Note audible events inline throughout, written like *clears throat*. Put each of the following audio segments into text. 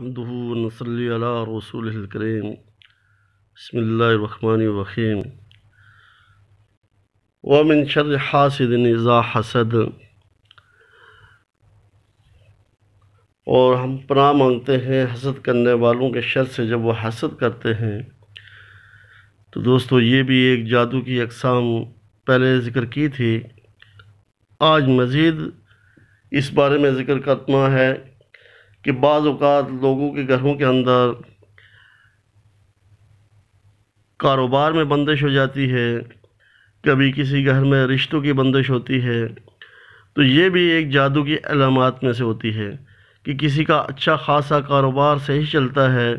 नहमदहू नसली रसूल करीम बसमीम वमिन शर हासिद निज़ा हसद और हम पना मांगते हैं हसद करने वालों के शर से जब वो हसद करते हैं तो दोस्तों ये भी एक जादू की अकसाम पहले ज़िक्र की थी आज मज़ीद इस बारे में ज़िक्र करना है कि बाज़ात लोगों के घरों के अंदर कारोबार में बंदिश हो जाती है कभी किसी घर में रिश्तों की बंदिश होती है तो ये भी एक जादू की अलामत में से होती है कि किसी का अच्छा खासा कारोबार सही चलता है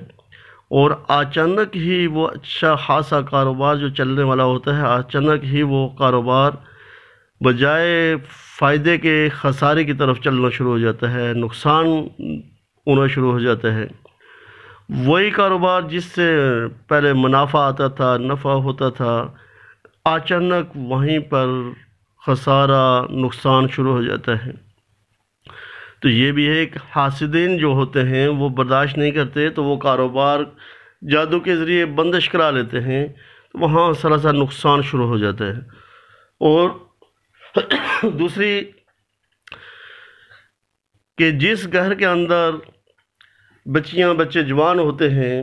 और अचानक ही वो अच्छा खासा कारोबार जो चलने वाला होता है अचानक ही वो कारोबार बजाय फ़ायदे के खसारे की तरफ चलना शुरू हो जाता है नुकसान होना शुरू हो जाता है वही कारोबार जिससे पहले मुनाफा आता था नफ़ा होता था अचानक वहीं पर खसारा नुकसान शुरू हो जाता है तो ये भी है कि हासिदीन जो होते हैं वो बर्दाश्त नहीं करते तो वो कारोबार जादू के ज़रिए बंदिश करा लेते हैं तो वहाँ सरासर नुकसान शुरू हो जाता है और *clears throat* दूसरी कि जिस घर के अंदर बच्चियां बच्चे जवान होते हैं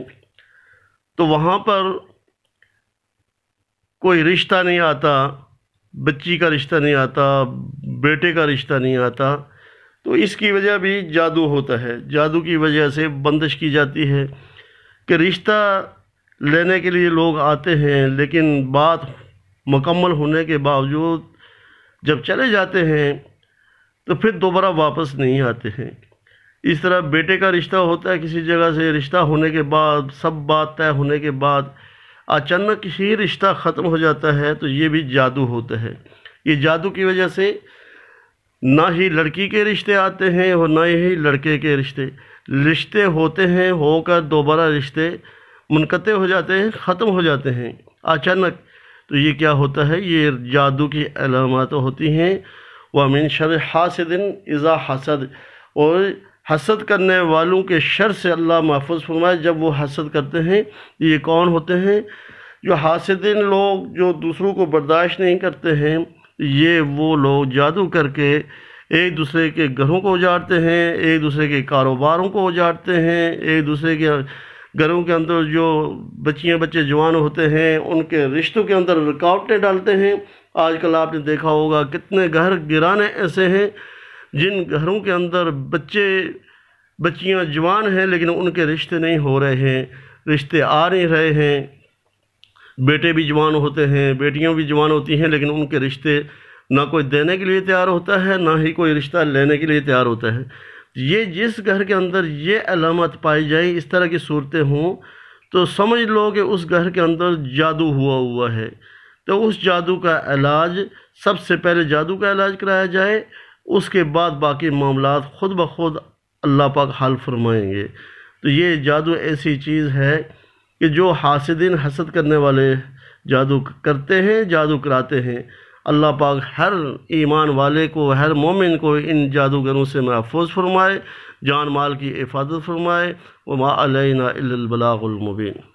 तो वहाँ पर कोई रिश्ता नहीं आता बच्ची का रिश्ता नहीं आता बेटे का रिश्ता नहीं आता तो इसकी वजह भी जादू होता है जादू की वजह से बंदिश की जाती है कि रिश्ता लेने के लिए लोग आते हैं लेकिन बात मुकम्मल होने के बावजूद जब चले जाते हैं तो फिर दोबारा वापस नहीं आते हैं इस तरह बेटे का रिश्ता होता है किसी जगह से रिश्ता होने के बाद सब बात तय होने के बाद अचानक ही रिश्ता ख़त्म हो जाता है तो ये भी जादू होता है ये जादू की वजह से ना ही लड़की के रिश्ते आते हैं और ना ही लड़के के रिश्ते रिश्ते होते हैं होकर दोबारा रिश्ते मुनक़ हो जाते हैं ख़त्म हो जाते हैं अचानक तो ये क्या होता है ये जादू की अलामत होती हैं व मिन शर हासदिन इज़ा हसद और हसद करने वालों के शर से अल्लाह महफूज फरमाए जब वो हसद करते हैं ये कौन होते हैं जो हासदिन लोग जो दूसरों को बर्दाश्त नहीं करते हैं ये वो लोग जादू करके एक दूसरे के घरों को उजाड़ते हैं एक दूसरे के कारोबारों को उजाड़ते हैं एक दूसरे के घरों के अंदर जो बच्चियाँ बच्चे जवान होते हैं उनके रिश्तों के अंदर रुकावटें डालते हैं आजकल आपने देखा होगा कितने घर गिराने ऐसे हैं जिन घरों के अंदर बच्चे बच्चियां जवान हैं लेकिन उनके रिश्ते नहीं हो रहे हैं रिश्ते आ नहीं रहे हैं बेटे भी जवान होते हैं बेटियां भी जवान होती हैं लेकिन उनके रिश्ते ना कोई देने के लिए तैयार होता है ना ही कोई रिश्ता लेने के लिए तैयार होता है ये जिस घर के अंदर ये अलामत पाई जाए इस तरह की सूरतें हों तो समझ लो कि उस घर के अंदर जादू हुआ हुआ है तो उस जादू का इलाज सबसे पहले जादू का इलाज कराया जाए उसके बाद बाकी मामला ख़ुद ब खुद अल्लाह पाक हल फरमाएंगे तो ये जादू ऐसी चीज़ है कि जो हासदिन हसद करने वाले जादू करते हैं जादू कराते हैं अल्लाह पाक हर ईमान वाले को हर मोमिन को इन जादूगरों से महफूज फरमाए जान माल की हिफाजत फरमाए वमा अलैना इल्लल बलागुल मुबीन